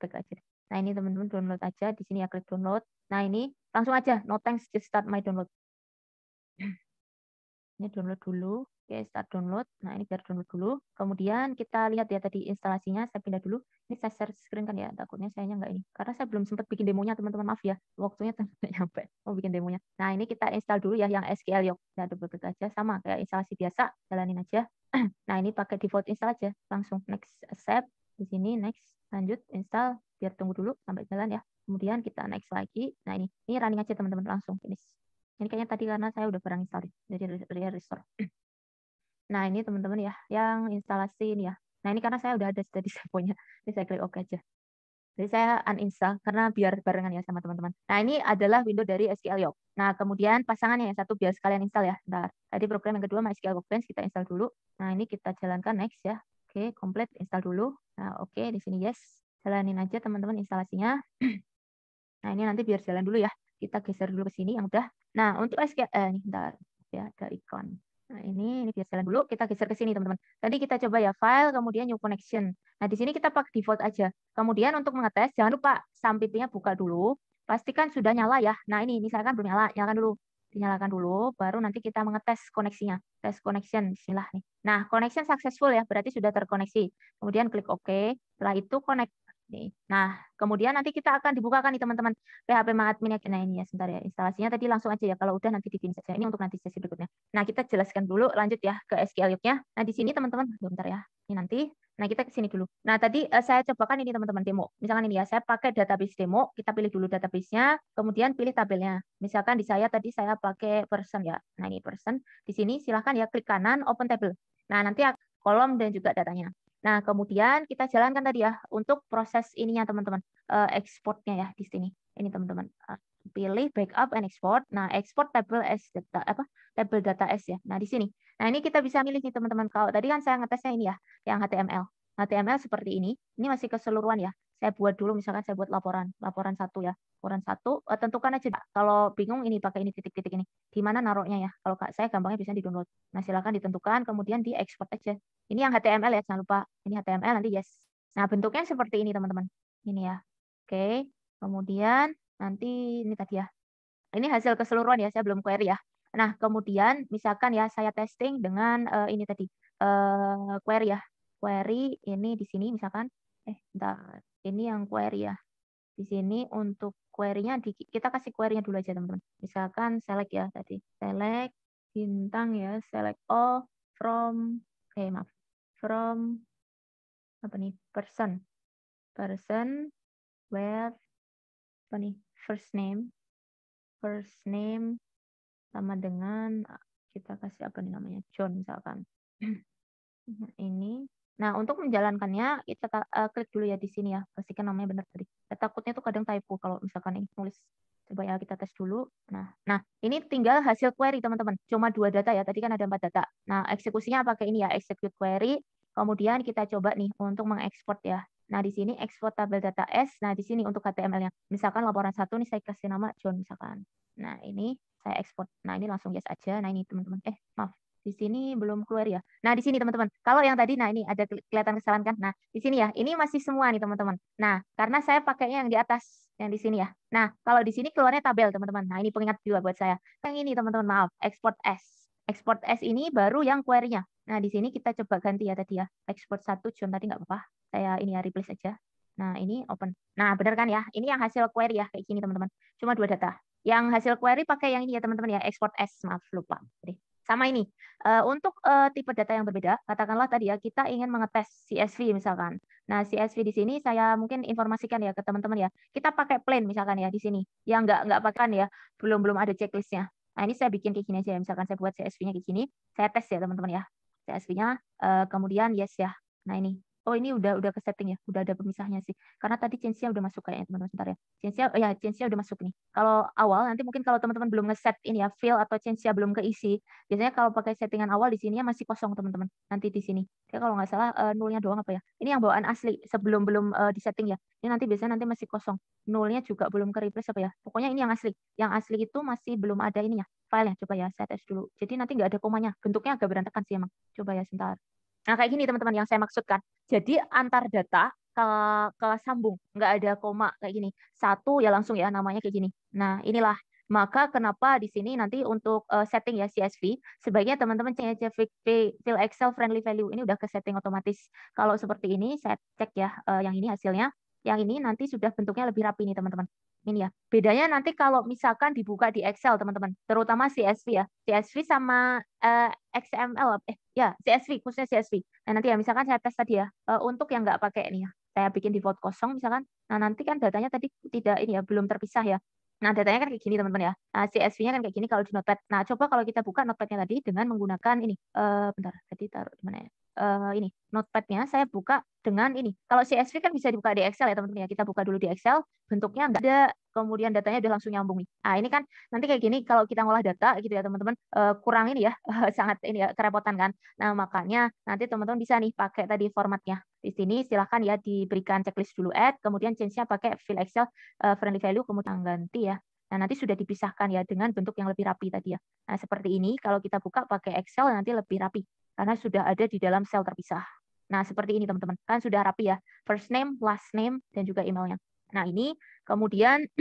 Back aja. Nah, ini teman-teman download aja. Di sini ya klik download. Nah, ini langsung aja. No thanks, just start my download. <laughs> Ini download dulu. Oke, start download. Nah, ini biar download dulu. Kemudian kita lihat ya tadi instalasinya, saya pindah dulu. Ini saya share screen kan ya, takutnya saya nggak ini. Karena saya belum sempat bikin demonya, teman-teman. Maaf ya, waktunya tidak <laughs> nyampe mau bikin demonya. Nah, ini kita install dulu ya yang SQL Yuk. Nah, double klik aja, sama kayak instalasi biasa, jalanin aja. <clears throat> nah, ini pakai default install aja. Langsung next accept. Di sini next, lanjut install. Biar tunggu dulu sampai jalan ya. Kemudian kita next lagi. Nah, ini ini running aja teman-teman langsung finish. Ini kayaknya tadi karena saya udah barang install jadi re restore. <clears throat> Nah, ini teman-teman ya, yang instalasi ini ya. Nah, ini karena saya udah ada jadi seponya. <laughs> Ini saya klik OK aja. Jadi saya uninstall karena biar barengan ya sama teman-teman. Nah, ini adalah window dari SQL Yoke. Nah, kemudian pasangannya yang satu biar sekalian install ya. Bentar. Tadi program yang kedua MySQL Workbench kita install dulu. Nah, ini kita jalankan next ya. Oke, complete install dulu. Nah, oke okay, di sini yes. Jalanin aja teman-teman instalasinya. <clears throat> nah, ini nanti biar jalan dulu ya. Kita geser dulu ke sini yang udah. Nah, untuk SQL eh, nih, bentar. Ya, ada ikon. Nah, ini ini biar jalan dulu, kita geser ke sini, teman-teman. Tadi kita coba ya file, kemudian new connection. Nah, di sini kita pakai default aja. Kemudian untuk mengetes, jangan lupa sampingnya buka dulu. Pastikan sudah nyala ya. Nah, ini misalkan belum nyala, nyalakan dulu. Dinyalakan dulu, baru nanti kita mengetes koneksinya. Tes connection, silah nih. Nah, connection successful ya, berarti sudah terkoneksi. Kemudian klik OK. Setelah itu connect Nah, kemudian nanti kita akan dibukakan nih teman-teman PHP Maadmin. Ya. Nah, ini ya sebentar ya instalasinya tadi langsung aja ya. Kalau udah nanti di saja. Ini untuk nanti sesi berikutnya. Nah, kita jelaskan dulu lanjut ya ke SQL ya. Nah, di sini teman-teman sebentar ya. Ini nanti. Nah, kita ke sini dulu. Nah, tadi eh, saya coba kan ini teman-teman demo. Misalkan ini ya, saya pakai database demo, kita pilih dulu database-nya, kemudian pilih tabelnya. Misalkan di saya tadi saya pakai person ya. Nah, ini person. Di sini silahkan ya klik kanan open table. Nah, nanti kolom dan juga datanya. Nah, kemudian kita jalankan tadi ya untuk proses ininya teman-teman, uh, exportnya ya di sini. Ini teman-teman, uh, pilih backup and export. Nah, export table as data apa? Table data as ya. Nah, di sini. Nah, ini kita bisa milih nih teman-teman. Kalau tadi kan saya ngetesnya ini ya, yang HTML. HTML seperti ini. Ini masih keseluruhan ya saya buat dulu misalkan saya buat laporan laporan satu ya laporan satu eh, tentukan aja kalau bingung ini pakai ini titik-titik ini di mana naruhnya ya kalau kak saya gampangnya bisa di download nah silakan ditentukan kemudian di export aja ini yang HTML ya jangan lupa ini HTML nanti yes nah bentuknya seperti ini teman-teman ini ya oke kemudian nanti ini tadi ya ini hasil keseluruhan ya saya belum query ya nah kemudian misalkan ya saya testing dengan uh, ini tadi uh, query ya query ini di sini misalkan eh bentar ini yang query ya. Di sini untuk query-nya kita kasih query-nya dulu aja teman-teman. Misalkan select ya tadi. Select bintang ya, select all from eh maaf. From apa nih? person. Person with apa nih? first name. First name sama dengan kita kasih apa nih namanya? John misalkan. <clears throat> ini Nah, untuk menjalankannya, kita uh, klik dulu ya di sini ya. Pastikan namanya benar tadi. Takutnya tuh kadang typo kalau misalkan ini nulis. Coba ya kita tes dulu. Nah, nah ini tinggal hasil query teman-teman. Cuma dua data ya. Tadi kan ada empat data. Nah, eksekusinya pakai ini ya, execute query. Kemudian kita coba nih untuk mengekspor ya. Nah, di sini export tabel data S. Nah, di sini untuk HTML-nya. Misalkan laporan satu nih saya kasih nama John misalkan. Nah, ini saya export Nah, ini langsung yes aja. Nah, ini teman-teman. Eh, maaf di sini belum keluar ya. Nah, di sini teman-teman. Kalau yang tadi nah ini ada kelihatan kesalahan kan? Nah, di sini ya. Ini masih semua nih teman-teman. Nah, karena saya pakainya yang di atas yang di sini ya. Nah, kalau di sini keluarnya tabel teman-teman. Nah, ini pengingat juga buat saya. Yang ini teman-teman, maaf, export S. Export S ini baru yang query-nya. Nah, di sini kita coba ganti ya tadi ya. Export 1 John tadi nggak apa-apa. Saya ini ya replace aja. Nah, ini open. Nah, benar kan ya? Ini yang hasil query ya kayak gini teman-teman. Cuma dua data. Yang hasil query pakai yang ini ya teman-teman ya, export S. Maaf, lupa sama ini. Uh, untuk uh, tipe data yang berbeda, katakanlah tadi ya kita ingin mengetes CSV misalkan. Nah, CSV di sini saya mungkin informasikan ya ke teman-teman ya. Kita pakai plain misalkan ya di sini. Yang nggak nggak pakai ya, belum belum ada checklistnya. Nah, ini saya bikin kayak gini aja ya. Misalkan saya buat CSV-nya kayak gini, saya tes ya teman-teman ya. CSV-nya, uh, eh, kemudian yes ya. Nah, ini Oh ini udah udah ke setting ya, udah ada pemisahnya sih. Karena tadi change-nya udah masuk kayaknya teman-teman sebentar ya. Change-nya oh ya change-nya udah masuk nih. Kalau awal nanti mungkin kalau teman-teman belum ngeset ini ya fill atau change-nya belum keisi, biasanya kalau pakai settingan awal di sininya masih kosong teman-teman. Nanti di sini. Ya kalau nggak salah uh, eh, nulnya doang apa ya? Ini yang bawaan asli sebelum belum uh, di setting ya. Ini nanti biasanya nanti masih kosong. Nulnya juga belum ke replace apa ya? Pokoknya ini yang asli. Yang asli itu masih belum ada ini ya File ya coba ya saya tes dulu. Jadi nanti nggak ada komanya. Bentuknya agak berantakan sih emang. Coba ya sebentar. Nah, kayak gini teman-teman yang saya maksudkan. Jadi antar data ke, ke sambung, nggak ada koma kayak gini. Satu ya langsung ya namanya kayak gini. Nah, inilah maka kenapa di sini nanti untuk eh, setting ya CSV sebaiknya teman-teman cek aja fill Excel friendly value ini udah ke setting otomatis. Kalau seperti ini saya cek ya eh, yang ini hasilnya. Yang ini nanti sudah bentuknya lebih rapi nih teman-teman. Ini ya. Bedanya nanti kalau misalkan dibuka di Excel teman-teman, terutama CSV ya. CSV sama XML eh ya CSV khususnya CSV. Nah nanti ya misalkan saya tes tadi ya uh, untuk yang nggak pakai nih ya saya bikin di default kosong misalkan. Nah nanti kan datanya tadi tidak ini ya belum terpisah ya. Nah datanya kan kayak gini teman-teman ya. Nah, CSV-nya kan kayak gini kalau di Notepad. Nah coba kalau kita buka notepadnya tadi dengan menggunakan ini. Uh, bentar tadi taruh di mana ya? uh, ini notepadnya saya buka dengan ini. Kalau CSV kan bisa dibuka di Excel ya teman-teman ya. Kita buka dulu di Excel, bentuknya nggak ada, kemudian datanya udah langsung nyambung nih. Nah ini kan nanti kayak gini kalau kita ngolah data gitu ya teman-teman, uh, eh, kurang ini ya, uh, <laughs> sangat ini ya, kerepotan kan. Nah makanya nanti teman-teman bisa nih pakai tadi formatnya. Di sini silahkan ya diberikan checklist dulu add, kemudian change-nya pakai fill Excel uh, friendly value, kemudian ganti ya. Nah, nanti sudah dipisahkan ya dengan bentuk yang lebih rapi tadi ya. Nah, seperti ini kalau kita buka pakai Excel nanti lebih rapi karena sudah ada di dalam sel terpisah. Nah, seperti ini teman-teman. Kan sudah rapi ya. First name, last name, dan juga emailnya. Nah, ini kemudian <clears throat>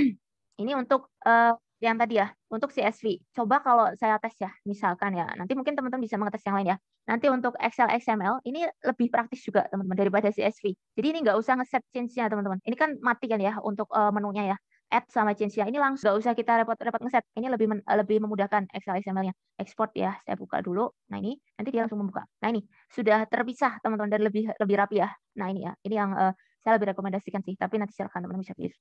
ini untuk uh, yang tadi ya, untuk CSV. Coba kalau saya tes ya, misalkan ya. Nanti mungkin teman-teman bisa mengetes yang lain ya. Nanti untuk Excel XML ini lebih praktis juga teman-teman daripada CSV. Jadi ini nggak usah nge-set change-nya teman-teman. Ini kan mati kan ya untuk uh, menunya ya add sama change yang ini langsung nggak usah kita repot-repot ngeset ini lebih men, lebih memudahkan Excel XML-nya Export ya saya buka dulu nah ini nanti dia langsung membuka nah ini sudah terpisah teman-teman dan lebih lebih rapi ya nah ini ya ini yang uh, saya lebih rekomendasikan sih tapi nanti silakan teman-teman bisa pilih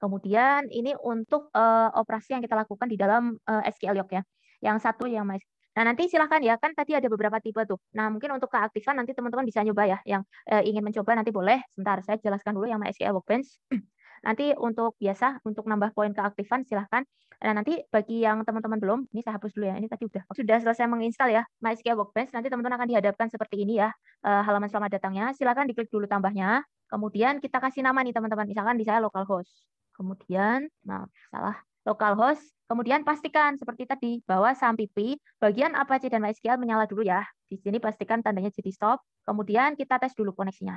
kemudian ini untuk uh, operasi yang kita lakukan di dalam uh, eh, SQL Yoke ya yang satu yang Nah, nanti silahkan ya, kan tadi ada beberapa tipe tuh. Nah, mungkin untuk keaktifan nanti teman-teman bisa nyoba ya, yang e, ingin mencoba nanti boleh. Sebentar, saya jelaskan dulu yang MySQL Workbench. <clears throat> Nanti untuk biasa untuk nambah poin keaktifan silahkan. Nah, nanti bagi yang teman-teman belum, ini saya hapus dulu ya. Ini tadi udah sudah selesai menginstal ya MySQL Workbench. Nanti teman-teman akan dihadapkan seperti ini ya eh, halaman selamat datangnya. Silahkan diklik dulu tambahnya. Kemudian kita kasih nama nih teman-teman. Misalkan di saya localhost. Kemudian, maaf, nah, salah localhost. Kemudian pastikan seperti tadi bahwa saham PP bagian Apache dan MySQL menyala dulu ya. Di sini pastikan tandanya jadi stop. Kemudian kita tes dulu koneksinya.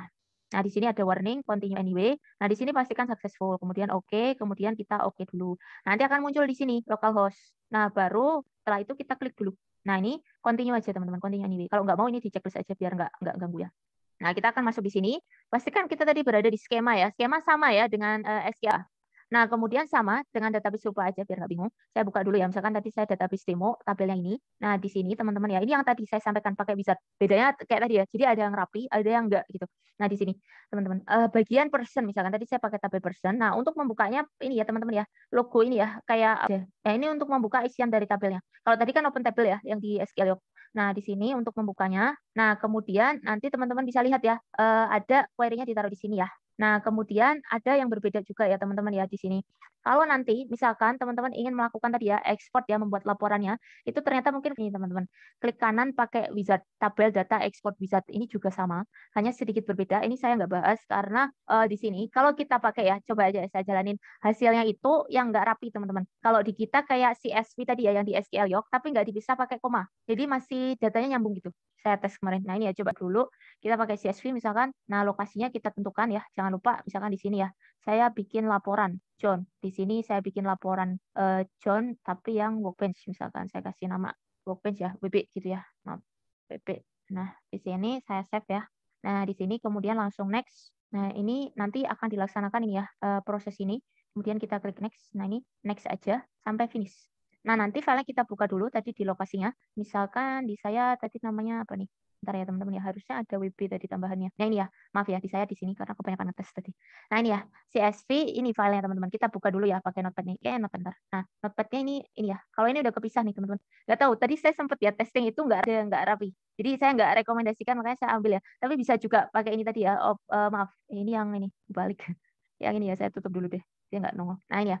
Nah, di sini ada warning, continue anyway. Nah, di sini pastikan successful, kemudian oke, okay, kemudian kita oke okay dulu. Nah, nanti akan muncul di sini, localhost. Nah, baru setelah itu kita klik dulu. Nah, ini continue aja, teman-teman, continue anyway. Kalau nggak mau, ini di checklist aja biar nggak, nggak ganggu ya. Nah, kita akan masuk di sini. Pastikan kita tadi berada di skema ya. Skema sama ya dengan uh, eh, SKA. Nah, kemudian sama dengan database lupa aja biar nggak bingung. Saya buka dulu ya, misalkan tadi saya database demo tabelnya ini. Nah, di sini teman-teman ya, ini yang tadi saya sampaikan pakai wizard. Bedanya kayak tadi ya, jadi ada yang rapi, ada yang enggak gitu. Nah, di sini teman-teman, eh, bagian person misalkan tadi saya pakai tabel person. Nah, untuk membukanya ini ya teman-teman ya, logo ini ya kayak ya ini untuk membuka isian dari tabelnya. Kalau tadi kan open table ya yang di SQL Nah, di sini untuk membukanya. Nah, kemudian nanti teman-teman bisa lihat ya, eh, ada query-nya ditaruh di sini ya. Nah, kemudian ada yang berbeda juga ya teman-teman ya di sini. Kalau nanti misalkan teman-teman ingin melakukan tadi ya ekspor ya membuat laporannya, itu ternyata mungkin ini teman-teman. Klik kanan pakai wizard tabel data ekspor wizard ini juga sama, hanya sedikit berbeda. Ini saya nggak bahas karena uh, di sini kalau kita pakai ya coba aja saya jalanin hasilnya itu yang nggak rapi teman-teman. Kalau di kita kayak CSV tadi ya yang di SQL yok, tapi nggak bisa pakai koma. Jadi masih datanya nyambung gitu. Saya tes kemarin. Nah ini ya coba dulu kita pakai CSV misalkan. Nah lokasinya kita tentukan ya, jangan lupa misalkan di sini ya saya bikin laporan John. Di sini saya bikin laporan uh, John tapi yang workbench misalkan saya kasih nama workbench ya, WB gitu ya. Maaf, WB. Nah, di sini saya save ya. Nah, di sini kemudian langsung next. Nah, ini nanti akan dilaksanakan ini ya uh, proses ini. Kemudian kita klik next. Nah, ini next aja sampai finish. Nah, nanti file kita buka dulu tadi di lokasinya. Misalkan di saya tadi namanya apa nih? ntar ya teman-teman ya, harusnya ada WB tadi tambahannya. Nah ini ya, maaf ya di saya di sini karena kebanyakan ngetes tadi. Nah ini ya, CSV ini filenya teman-teman. Kita buka dulu ya pakai notepad nih. Kayaknya notepad ntar. Nah notepadnya ini ini ya. Kalau ini udah kepisah nih teman-teman. Gak tahu. Tadi saya sempet ya testing itu nggak ada nggak rapi. Jadi saya nggak rekomendasikan makanya saya ambil ya. Tapi bisa juga pakai ini tadi ya. Oh, uh, maaf, ini yang ini balik. <laughs> yang ini ya saya tutup dulu deh. Dia nggak nongol. Nah ini ya.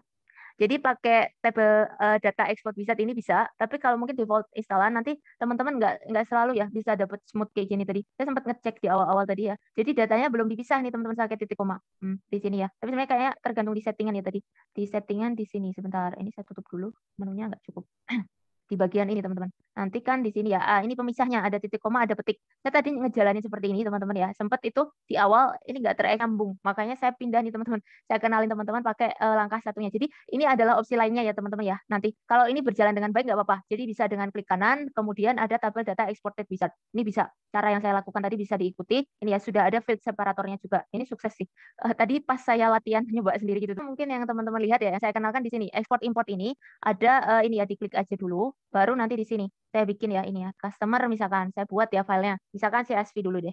Jadi pakai tabel uh, eh, data export wizard ini bisa, tapi kalau mungkin default instalan nanti teman-teman nggak nggak selalu ya bisa dapat smooth kayak gini tadi. Saya sempat ngecek di awal-awal tadi ya. Jadi datanya belum dipisah nih teman-teman pakai titik koma hmm, di sini ya. Tapi sebenarnya kayaknya tergantung di settingan ya tadi. Di settingan di sini sebentar. Ini saya tutup dulu menunya nggak cukup <clears throat> di bagian ini teman-teman. Nanti kan di sini ya, ah, ini pemisahnya ada titik koma, ada petik. Saya tadi ngejalanin seperti ini teman-teman ya. Sempat itu di awal ini nggak terekambung, makanya saya pindah nih teman-teman. Saya kenalin teman-teman pakai uh, langkah satunya. Jadi ini adalah opsi lainnya ya teman-teman ya. Nanti kalau ini berjalan dengan baik nggak apa-apa. Jadi bisa dengan klik kanan, kemudian ada tabel data exported bisa. Ini bisa. Cara yang saya lakukan tadi bisa diikuti. Ini ya sudah ada field separatornya juga. Ini sukses sih. uh, tadi pas saya latihan <laughs> nyoba sendiri gitu. Mungkin yang teman-teman lihat ya, yang saya kenalkan di sini export import ini ada uh, ini ya diklik aja dulu, baru nanti di sini saya bikin ya ini ya customer misalkan saya buat ya filenya misalkan CSV dulu deh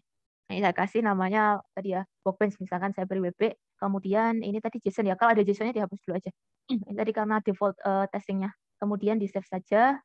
ini nah, saya kasih namanya tadi ya workbench misalkan saya beri WP kemudian ini tadi JSON ya kalau ada JSON-nya dihapus dulu aja <clears throat> ini tadi karena default uh, testingnya kemudian di save saja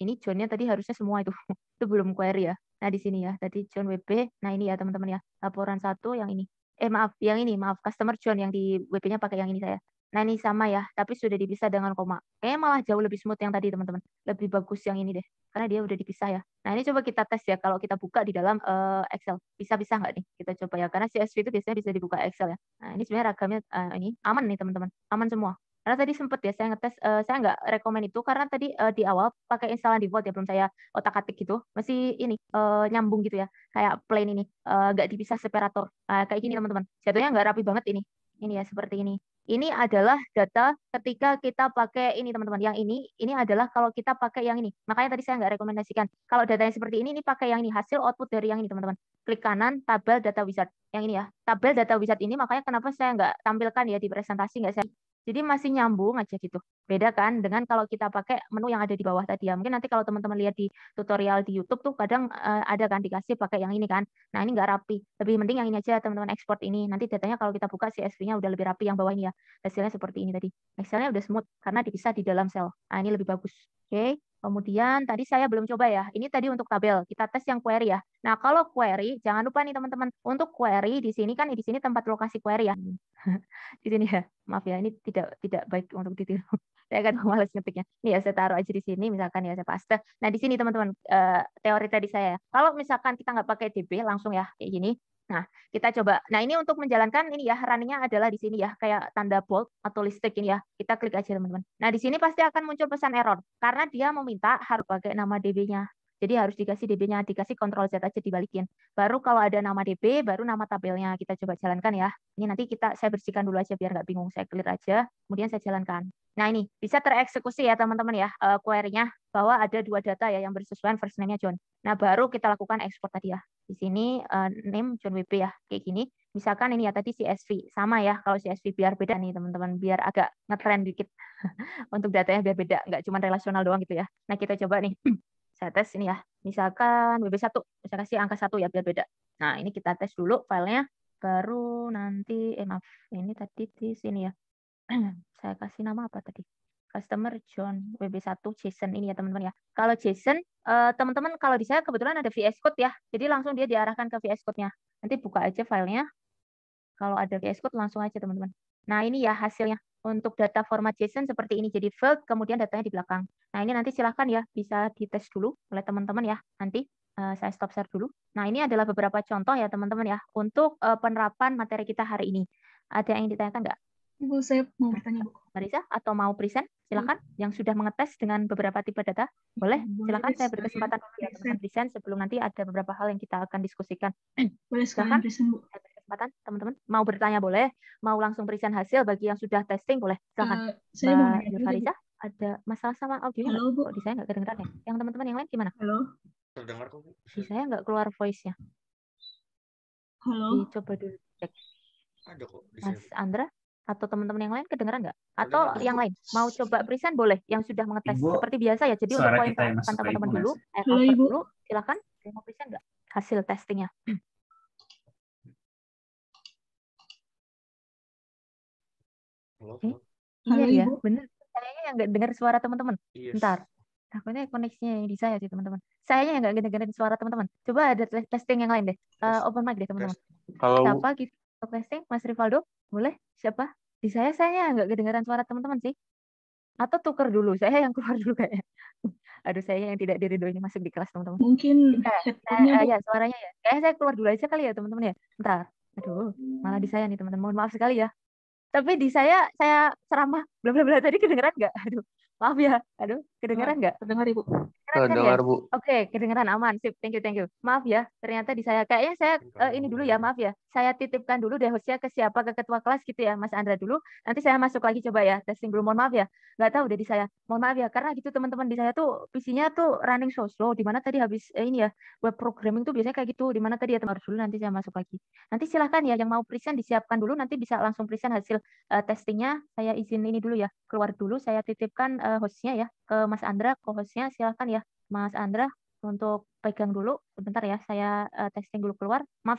ini Johnnya tadi harusnya semua itu <laughs> itu belum query ya nah di sini ya tadi John WP nah ini ya teman-teman ya laporan satu yang ini eh maaf yang ini maaf customer John yang di WP-nya pakai yang ini saya Nah, ini sama ya, tapi sudah dipisah dengan koma. Kayaknya malah jauh lebih smooth yang tadi, teman-teman. Lebih bagus yang ini deh, karena dia udah dipisah ya. Nah, ini coba kita tes ya, kalau kita buka di dalam uh, Excel. Bisa-bisa nggak nih? Kita coba ya, karena CSV itu biasanya bisa dibuka Excel ya. Nah, ini sebenarnya ragamnya uh, ini aman nih, teman-teman. Aman semua. Karena tadi sempat ya saya ngetes, uh, saya nggak rekomend itu karena tadi uh, di awal pakai instalan default ya belum saya otak-atik gitu, masih ini uh, nyambung gitu ya, kayak plain ini nggak uh, dipisah separator, uh, nah, kayak gini iya. teman-teman. Jatuhnya nggak rapi banget ini, ini ya seperti ini. Ini adalah data ketika kita pakai ini teman-teman, yang ini, ini adalah kalau kita pakai yang ini. Makanya tadi saya nggak rekomendasikan. Kalau datanya seperti ini, ini pakai yang ini, hasil output dari yang ini teman-teman. Klik kanan, tabel data wizard. Yang ini ya, tabel data wizard ini makanya kenapa saya nggak tampilkan ya di presentasi, nggak saya jadi masih nyambung aja gitu. Beda kan dengan kalau kita pakai menu yang ada di bawah tadi ya. Mungkin nanti kalau teman-teman lihat di tutorial di YouTube tuh kadang uh, ada kan dikasih pakai yang ini kan. Nah, ini nggak rapi. Lebih penting yang ini aja teman-teman ekspor ini. Nanti datanya kalau kita buka CSV-nya udah lebih rapi yang bawah ini ya. Hasilnya seperti ini tadi. Excel-nya udah smooth karena dipisah di dalam sel. Nah, ini lebih bagus. Oke. Okay? Kemudian tadi saya belum coba ya. Ini tadi untuk tabel. Kita tes yang query ya. Nah, kalau query, jangan lupa nih teman-teman. Untuk query di sini kan di sini tempat lokasi query ya. <laughs> di sini ya. Maaf ya, ini tidak tidak baik untuk ditiru. <laughs> saya akan malas ngetiknya. Ini ya saya taruh aja di sini misalkan ya saya paste. Nah, di sini teman-teman eh, teori tadi saya. Ya. Kalau misalkan kita nggak pakai DB langsung ya kayak gini. Nah, kita coba. Nah, ini untuk menjalankan ini ya, running adalah di sini ya, kayak tanda bold atau listrik ini ya. Kita klik aja, teman-teman. Nah, di sini pasti akan muncul pesan error karena dia meminta harus pakai nama DB-nya. Jadi harus dikasih DB-nya, dikasih kontrol Z aja dibalikin. Baru kalau ada nama DB, baru nama tabelnya kita coba jalankan ya. Ini nanti kita saya bersihkan dulu aja biar nggak bingung, saya clear aja. Kemudian saya jalankan. Nah ini bisa tereksekusi ya teman-teman ya eh, query-nya bahwa ada dua data ya yang bersesuaian first name-nya John. Nah baru kita lakukan ekspor tadi ya. Di sini eh, name John WP ya kayak gini. Misalkan ini ya tadi CSV sama ya kalau CSV biar beda nih teman-teman biar agak ngetrend dikit <laughs> untuk datanya biar beda nggak cuma relasional doang gitu ya. Nah kita coba nih <clears throat> saya tes ini ya. Misalkan wp 1 saya kasih angka satu ya biar beda. Nah ini kita tes dulu filenya baru nanti eh maaf ini tadi di sini ya <clears throat> saya kasih nama apa tadi? Customer John WB1 Jason ini ya teman-teman ya. Kalau Jason, eh, teman-teman kalau di saya kebetulan ada VS Code ya. Jadi langsung dia diarahkan ke VS Code-nya. Nanti buka aja filenya. Kalau ada VS Code langsung aja teman-teman. Nah ini ya hasilnya. Untuk data format JSON seperti ini. Jadi field, kemudian datanya di belakang. Nah ini nanti silahkan ya bisa dites dulu oleh teman-teman ya. Nanti eh, saya stop share dulu. Nah, ini adalah beberapa contoh ya teman-teman ya untuk eh, penerapan materi kita hari ini. Ada yang ditanyakan nggak? Ibu, saya mau bertanya, Bu. Marisa atau mau present? Silakan hmm. yang sudah mengetes dengan beberapa tipe data. Iya, boleh, silakan saya beri kesempatan untuk present sebelum nanti ada beberapa hal yang kita akan diskusikan. Eh, boleh silakan. Present, Bu. Saya beri kesempatan teman-teman mau bertanya boleh, mau langsung present hasil bagi yang sudah testing boleh. Silakan. Uh, saya mau nanya, Marisa, ada masalah sama audio? Halo, Bu. Kok di saya nggak kedengeran ya? Yang teman-teman yang lain gimana? Halo. Terdengar kok, Bu. Di saya nggak keluar voice-nya. Halo. coba dulu cek. Ada kok. Mas Andra, atau teman-teman yang lain kedengeran nggak? Atau yang lain mau coba present boleh yang sudah mengetes Ibu, seperti biasa ya. Jadi untuk poin teman-teman dulu, eh, Halo, dulu silakan mau present nggak hasil testingnya. Halo, eh, iya Halo, iya, Ibu. ya, benar. Kayaknya yang nggak dengar suara teman-teman. Yes. Iya. Bentar. Takutnya koneksinya yang di saya sih teman-teman. saya yang nggak dengar suara teman-teman. Coba ada testing yang lain deh. Uh, open mic deh teman-teman. Kalau Siapa gitu? Stop testing Mas Rivaldo boleh siapa di saya saya nggak kedengaran suara teman-teman sih atau tuker dulu saya yang keluar dulu kayaknya <laughs> aduh saya yang tidak diri ini masuk di kelas teman-teman mungkin ya, ya suaranya ya Kayaknya eh, saya keluar dulu aja kali ya teman-teman ya bentar aduh malah di saya nih teman-teman mohon maaf sekali ya tapi di saya saya ceramah belum belum bla tadi kedengeran nggak aduh maaf ya aduh kedengeran nggak kedengar ibu kedengar kan ya? oke okay, kedengeran aman sip thank you thank you maaf ya ternyata di saya kayaknya saya uh, ini dulu ya maaf ya saya titipkan dulu deh hostnya ke siapa ke ketua kelas gitu ya mas Andra dulu nanti saya masuk lagi coba ya testing belum mohon maaf ya nggak tahu deh di saya mohon maaf ya karena gitu teman-teman di saya tuh pc-nya tuh running so slow dimana tadi habis eh, ini ya web programming tuh biasanya kayak gitu dimana tadi ya teman dulu nanti saya masuk lagi nanti silahkan ya yang mau present disiapkan dulu nanti bisa langsung present hasil uh, testingnya saya izin ini dulu dulu ya, keluar dulu. Saya titipkan uh, hostnya ya ke Mas Andra, ke hostnya silahkan ya Mas Andra untuk pegang dulu. Sebentar ya, saya uh, testing dulu keluar. Maaf